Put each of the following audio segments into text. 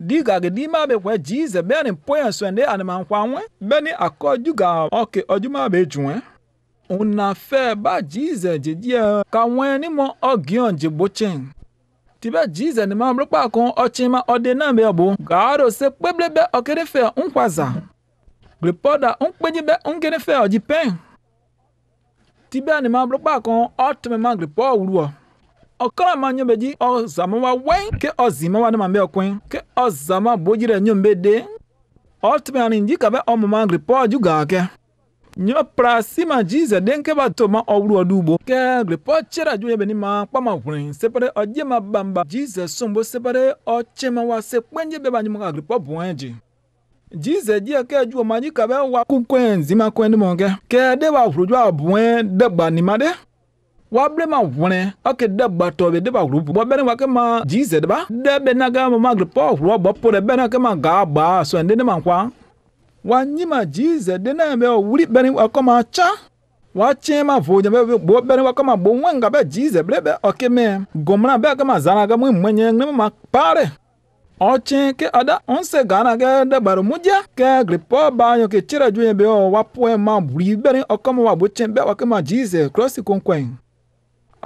diga ge ni ma be kwa jize be ni poya swende ane man kwa we be ni akoju ga oke ojuma be juwe una fe ba jize jidie ka we ni mo ogion jibochen tibe jize ni ma mrupa kon ochima ode na be bo garo se peble be okere fe unkwaza gripoda unkpeji be unkere fe ojipen tibe ni ma mrupa kon otme ma ou wuruo ɔkara ma nyɛ bɛgyi ɔzama wa wɛn ke ɔzima wa ne ma bɛ ɔkwen ke ɔzama boji rɛ nyɛ bɛ de ɔtɛmɛ ani nji kabɛ ɔmama gripɔ ju gaa kɛ nyɛ prasi ma jesus den ke ba to ma ɔwuru ɔdu bo kɛ gripɔ tsɛra ju yɛ bɛ ni ma kpama wuli sepere ɔdze ma bamba jesus sombo sepere ɔtsɛma wa se kpɛnje bɛ ba nyɛ ma ka gripɔ bɔn dzi jesus diɛ kɛ ju ɔma nyi kabɛ wa kunkun zima kɔn ne mɔ kɛ kɛ de ba wuru ju a bɔn dɛgba nima de. wa ʋlẽ ɔke ɖe gbatɔ be ɖe ba ʋlu bɔ bena wake ma dzize ɖeba ɖe bena ke ma magre pɔ ʋlua bɔ po ɖe bena ke ma ga gba ne ma ʋa wanyima dzize ɖe ne be wuli bena ma tsa watsɛ ma vo nya be bo bena ma bo ŋue nga be dzize ble be ɔke me gɔmla be ke ma mu nye ne ma ke ada ba mu ke ba ke ma ma wa bo be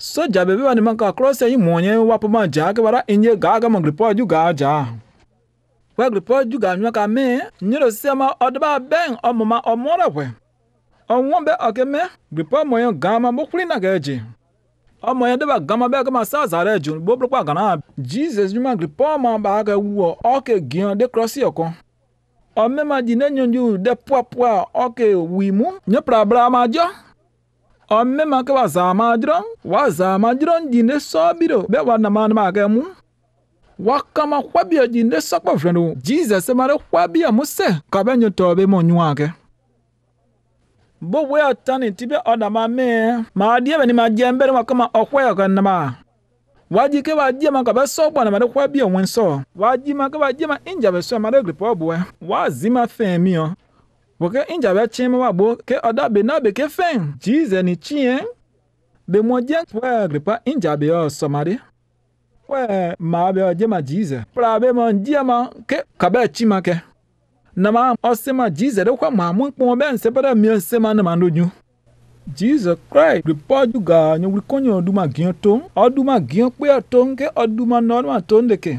soja bebe bani manka krose yi monye wapu manja ke bara inye gaga mangripo juga gaja we gripo ju ga nwa ka me nyiro sema odba ben omoma omora we onwombe okeme gripo moyo gama mokuri na geje ọmọ yẹn dẹ́bà gama bẹ́ẹ̀ kí n máa sá àzàrẹ́ jù ní gbogbo àgàn náà. jesus ní ma gripo ọmọ bá kẹ wúwọ ọkẹ gíyan dé kúrọ́sì ọ̀kan. ọmọ ẹ̀ máa di ní ẹ̀yọ́njú dẹ́ púapúa ọkẹ wìmú ní pàràpàrà máa jọ́. ma ma ma wa wa ommemake basamajiron wasamajiron jinde sobiro be wanamani makemu wakama khwabia jinde sakpofrenu jesus mare khwabia muse kabenyo tobe monywake bo we atani tibe odama me maadiebe ni majembere wakama okhweyoko nnama wajike bajema nga besobwana mare khwabia wenso wajima ke bajema inja besoe mare gripobuwe wazima femio woke injabe chim wabo ke oda benabe ke fen jize ni chien be moje we gripa injabe o somari we maabe oje ma jize prabe mo ndie ma ke kabe chima ke na ma osima jize de kwa ma mu npon be nse bada mi nse ma na ma ndoju Jesus Christ report ga nyo wikonyo duma gion to oduma gion pe to nke oduma normal to ndeke